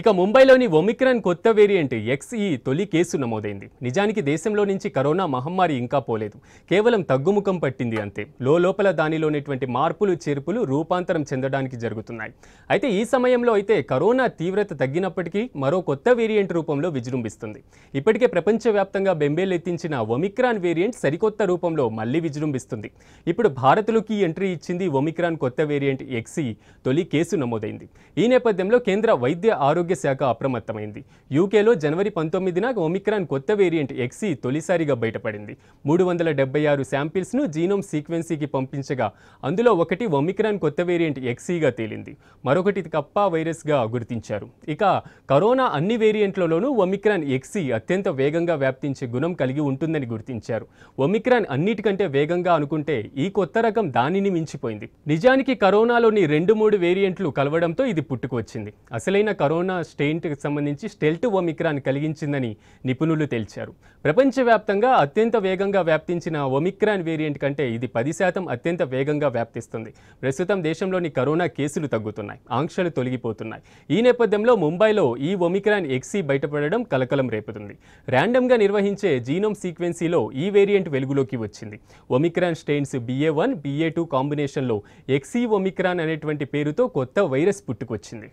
ఇక ముంబైలోని ఒమిక్రాన్ కొత్త వేరియంట్ ఎక్స్ఈ తొలి కేసు నమోదైంది నిజానికి దేశంలో నుంచి కరోనా మహమ్మారి ఇంకా పోలేదు కేవలం తగ్గుముఖం పట్టింది అంతే లోపల దానిలోనేటువంటి మార్పులు చేర్పులు రూపాంతరం చెందడానికి జరుగుతున్నాయి అయితే ఈ సమయంలో అయితే కరోనా తీవ్రత తగ్గినప్పటికీ మరో కొత్త వేరియంట్ రూపంలో విజృంభిస్తుంది ఇప్పటికే ప్రపంచవ్యాప్తంగా బెంబేలెత్తించిన ఒమిక్రాన్ వేరియంట్ సరికొత్త రూపంలో మళ్లీ విజృంభిస్తుంది ఇప్పుడు భారత్లోకి ఎంట్రీ ఇచ్చింది ఒమిక్రాన్ కొత్త వేరియంట్ ఎక్స్ఈ తొలి కేసు నమోదైంది ఈ నేపథ్యంలో కేంద్ర వైద్య ఆరోగ్య ఆరోగ్య శాఖ అప్రమత్తమైంది యూకేలో జనవరి పంతొమ్మిదిన ఒమిక్రాన్ కొత్త వేరియంట్ ఎక్సీ తొలిసారిగా బయటపడింది మూడు వందల డెబ్బై ఆరు శాంపిల్స్ను జీనోమ్ సీక్వెన్సీకి పంపించగా అందులో ఒకటి ఒమిక్రాన్ కొత్త వేరియంట్ ఎక్సీగా తేలింది మరొకటి కప్పా వైరస్గా గుర్తించారు ఇక కరోనా అన్ని వేరియంట్లలోనూ ఒమిక్రాన్ ఎక్సీ అత్యంత వేగంగా వ్యాప్తించే గుణం కలిగి ఉంటుందని గుర్తించారు ఒమిక్రాన్ అన్నిటికంటే వేగంగా అనుకుంటే ఈ కొత్త రకం దానిని మించిపోయింది నిజానికి కరోనాలోని రెండు మూడు వేరియంట్లు కలవడంతో ఇది పుట్టుకొచ్చింది అసలైన కరోనా స్టెయింట్ కి సంబంధించి స్టెల్ట్ ఒమిక్రాన్ కలిగించిందని నిపుణులు తేల్చారు ప్రపంచవ్యాప్తంగా అత్యంత వేగంగా వ్యాప్తించిన ఒమిక్రాన్ వేరియంట్ కంటే ఇది పది శాతం అత్యంత వేగంగా వ్యాప్తిస్తుంది ప్రస్తుతం దేశంలోని కరోనా కేసులు తగ్గుతున్నాయి ఆంక్షలు తొలగిపోతున్నాయి ఈ నేపథ్యంలో ముంబైలో ఈ ఒమిక్రాన్ ఎక్సీ బయటపడడం కలకలం రేపుతుంది ర్యాండమ్గా నిర్వహించే జీనోమ్ సీక్వెన్సీలో ఈ వేరియంట్ వెలుగులోకి వచ్చింది Omicron strains BA one BA two కాంబినేషన్లో ఎక్సీ ఒమిక్రాన్ అనేటువంటి పేరుతో కొత్త వైరస్ పుట్టుకొచ్చింది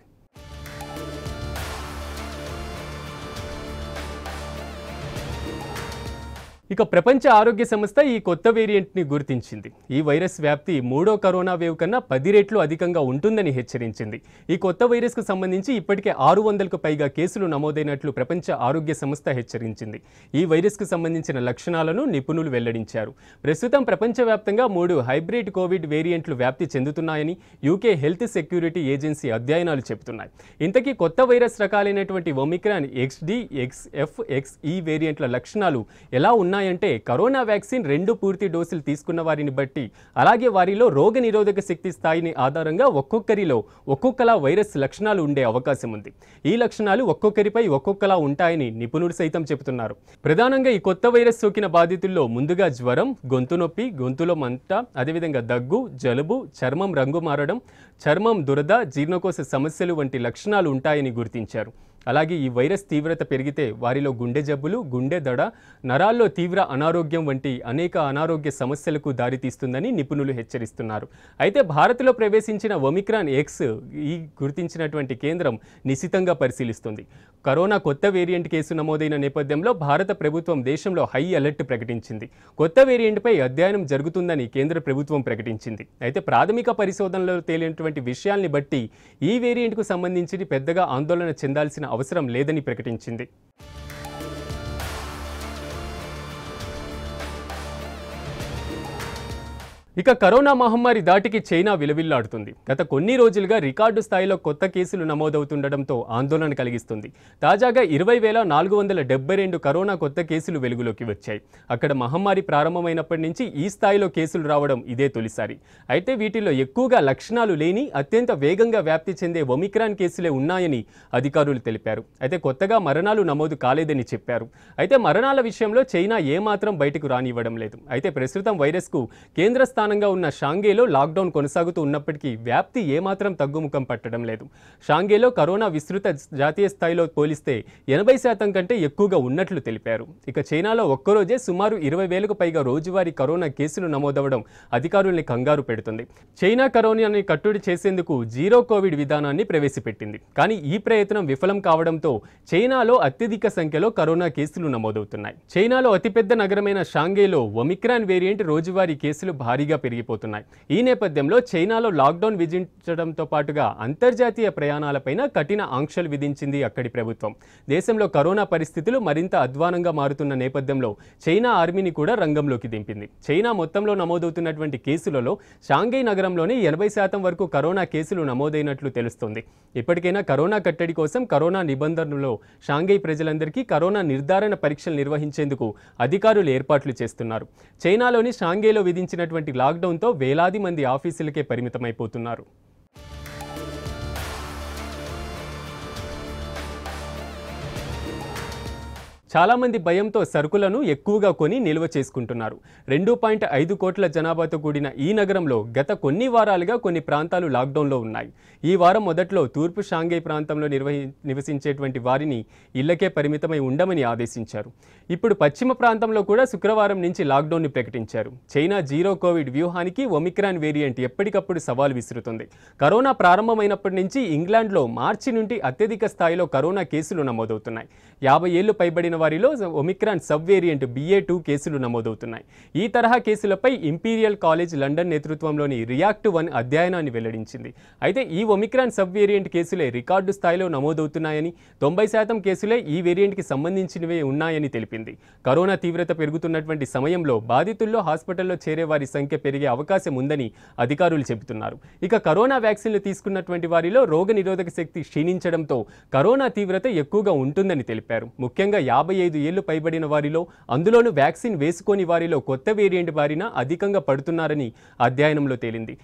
ఇక ప్రపంచ ఆరోగ్య సంస్థ ఈ కొత్త వేరియంట్ని గుర్తించింది ఈ వైరస్ వ్యాప్తి మూడో కరోనా వేవ్ కన్నా పది రేట్లు అధికంగా ఉంటుందని హెచ్చరించింది ఈ కొత్త వైరస్కు సంబంధించి ఇప్పటికే ఆరు వందలకు పైగా కేసులు నమోదైనట్లు ప్రపంచ ఆరోగ్య సంస్థ హెచ్చరించింది ఈ వైరస్కు సంబంధించిన లక్షణాలను నిపుణులు వెల్లడించారు ప్రస్తుతం ప్రపంచవ్యాప్తంగా మూడు హైబ్రిడ్ కోవిడ్ వేరియంట్లు వ్యాప్తి చెందుతున్నాయని యూకే హెల్త్ సెక్యూరిటీ ఏజెన్సీ అధ్యయనాలు చెబుతున్నాయి ఇంతకీ కొత్త వైరస్ రకాలైనటువంటి ఒమిక్రాన్ ఎక్స్డి ఎక్స్ఎఫ్ ఎక్స్ఈ వేరియంట్ల లక్షణాలు ఎలా ఉన్నాయి ఉన్నాయంటే కరోనా వ్యాక్సిన్ రెండు పూర్తి డోసులు తీసుకున్న వారిని బట్టి అలాగే వారిలో రోగనిరోధక శక్తి స్థాయిని ఆధారంగా ఒక్కొక్కరిలో ఒక్కొక్కలా వైరస్ లక్షణాలు ఉండే అవకాశం ఉంది ఈ లక్షణాలు ఒక్కొక్కరిపై ఒక్కొక్కలా ఉంటాయని నిపుణులు సైతం చెబుతున్నారు ప్రధానంగా ఈ కొత్త వైరస్ సోకిన బాధితుల్లో ముందుగా జ్వరం గొంతు నొప్పి గొంతులో మంట అదేవిధంగా దగ్గు జలుబు చర్మం రంగు మారడం చర్మం దురద జీర్ణకోశ సమస్యలు వంటి లక్షణాలు ఉంటాయని గుర్తించారు అలాగే ఈ వైరస్ తీవ్రత పెరిగితే వారిలో గుండె జబ్బులు గుండె దడ నరాల్లో తీవ్ర అనారోగ్యం వంటి అనేక అనారోగ్య సమస్యలకు దారితీస్తుందని నిపుణులు హెచ్చరిస్తున్నారు అయితే భారత్లో ప్రవేశించిన ఒమిక్రాన్ ఎక్స్ ఈ గుర్తించినటువంటి కేంద్రం నిశితంగా పరిశీలిస్తుంది కరోనా కొత్త వేరియంట్ కేసు నమోదైన నేపథ్యంలో భారత ప్రభుత్వం దేశంలో హై అలర్ట్ ప్రకటించింది కొత్త వేరియంట్పై అధ్యయనం జరుగుతుందని కేంద్ర ప్రభుత్వం ప్రకటించింది అయితే ప్రాథమిక పరిశోధనలో తేలినటువంటి విషయాల్ని బట్టి ఈ వేరియంట్కు సంబంధించి పెద్దగా ఆందోళన చెందాల్సిన అవసరం లేదని ప్రకటించింది ఇక కరోనా మహమ్మారి దాటికి చైనా విలువిల్లాడుతుంది గత కొన్ని రోజులుగా రికార్డు స్థాయిలో కొత్త కేసులు నమోదవుతుండటంతో ఆందోళన కలిగిస్తుంది తాజాగా ఇరవై వేల నాలుగు వందల డెబ్బై రెండు కరోనా కొత్త కేసులు వెలుగులోకి వచ్చాయి అక్కడ మహమ్మారి ప్రారంభమైనప్పటి నుంచి ఈ స్థాయిలో కేసులు రావడం ఇదే తొలిసారి అయితే వీటిలో ఎక్కువగా లక్షణాలు లేని అత్యంత వేగంగా వ్యాప్తి చెందే ఒమిక్రాన్ కేసులే ఉన్నాయని అధికారులు తెలిపారు అయితే కొత్తగా మరణాలు నమోదు కాలేదని చెప్పారు అయితే మరణాల విషయంలో చైనా ఏమాత్రం బయటకు రానివ్వడం లేదు అయితే ప్రస్తుతం వైరస్కు కేంద్ర స్థానం ప్రధానంగా ఉన్న షాంగేలో లాక్డౌన్ కొనసాగుతూ ఉన్నప్పటికీ వ్యాప్తి ఏమాత్రం తగ్గుముఖం పట్టడం లేదు షాంగేలో కరోనా విస్తృత జాతీయ స్థాయిలో పోలిస్తే ఎనభై శాతం కంటే ఎక్కువగా ఉన్నట్లు తెలిపారు ఇక చైనాలో ఒక్కరోజే సుమారు ఇరవై వేలకు పైగా రోజువారీ కరోనా కేసులు నమోదవడం అధికారుల్ని కంగారు పెడుతుంది చైనా కరోనాని కట్టుడి చేసేందుకు జీరో కోవిడ్ విధానాన్ని ప్రవేశపెట్టింది కానీ ఈ ప్రయత్నం విఫలం కావడంతో చైనాలో అత్యధిక సంఖ్యలో కరోనా కేసులు నమోదవుతున్నాయి చైనాలో అతిపెద్ద నగరమైన షాంగేలో ఒమిక్రాన్ వేరియంట్ రోజువారీ కేసులు భారీగా భారీగా పెరిగిపోతున్నాయి ఈ నేపథ్యంలో చైనాలో లాక్డౌన్ విధించడంతో పాటుగా అంతర్జాతీయ ప్రయాణాలపైన కఠిన ఆంక్షలు విధించింది అక్కడి ప్రభుత్వం దేశంలో కరోనా పరిస్థితులు మరింత అధ్వానంగా మారుతున్న నేపథ్యంలో చైనా ఆర్మీని కూడా రంగంలోకి దింపింది చైనా మొత్తంలో నమోదవుతున్నటువంటి కేసులలో షాంఘై నగరంలోనే ఎనభై శాతం వరకు కరోనా కేసులు నమోదైనట్లు తెలుస్తోంది ఇప్పటికైనా కరోనా కట్టడి కోసం కరోనా నిబంధనలో షాంఘై ప్రజలందరికీ కరోనా నిర్ధారణ పరీక్షలు నిర్వహించేందుకు అధికారులు ఏర్పాట్లు చేస్తున్నారు చైనాలోని షాంఘైలో విధించినటువంటి లాక్డౌన్తో వేలాది మంది ఆఫీసులకే పరిమితమైపోతున్నారు చాలామంది భయంతో సరుకులను ఎక్కువగా కొని నిల్వ చేసుకుంటున్నారు రెండు పాయింట్ ఐదు కోట్ల జనాభాతో కూడిన ఈ నగరంలో గత కొన్ని వారాలుగా కొన్ని ప్రాంతాలు లాక్డౌన్లో ఉన్నాయి ఈ వారం మొదట్లో తూర్పు షాంఘై ప్రాంతంలో నిర్వహి నివసించేటువంటి వారిని ఇళ్లకే పరిమితమై ఉండమని ఆదేశించారు ఇప్పుడు పశ్చిమ ప్రాంతంలో కూడా శుక్రవారం నుంచి లాక్డౌన్ని ప్రకటించారు చైనా జీరో కోవిడ్ వ్యూహానికి ఒమిక్రాన్ వేరియంట్ ఎప్పటికప్పుడు సవాల్ విసురుతుంది కరోనా ప్రారంభమైనప్పటి నుంచి ఇంగ్లాండ్లో మార్చి నుండి అత్యధిక స్థాయిలో కరోనా కేసులు నమోదవుతున్నాయి యాభై ఏళ్లు పైబడిన వారిలో Omicron sub variant BA two కేసులు నమోదవుతున్నాయి ఈ తరహా కేసులపై ఇంపీరియల్ కాలేజ్ లండన్ నేతృత్వంలోని రియాక్ట్ వన్ అధ్యయనాన్ని వెల్లడించింది అయితే ఈ ఒమిక్రాన్ సబ్ వేరియంట్ కేసులే రికార్డు స్థాయిలో నమోదవుతున్నాయని తొంభై శాతం కేసులే ఈ వేరియంట్కి సంబంధించినవే ఉన్నాయని తెలిపింది కరోనా తీవ్రత పెరుగుతున్నటువంటి సమయంలో బాధితుల్లో హాస్పిటల్లో చేరే వారి సంఖ్య పెరిగే అవకాశం ఉందని అధికారులు చెబుతున్నారు ఇక కరోనా వ్యాక్సిన్లు తీసుకున్నటువంటి వారిలో రోగ నిరోధక శక్తి క్షీణించడంతో కరోనా తీవ్రత ఎక్కువగా ఉంటుందని తెలిపారు ముఖ్యంగా యాభై యాభై ఐదు ఏళ్లు పైబడిన వారిలో అందులోనూ వ్యాక్సిన్ వేసుకోని వారిలో కొత్త వేరియంట్ బారిన అధికంగా పడుతున్నారని అధ్యయనంలో తేలింది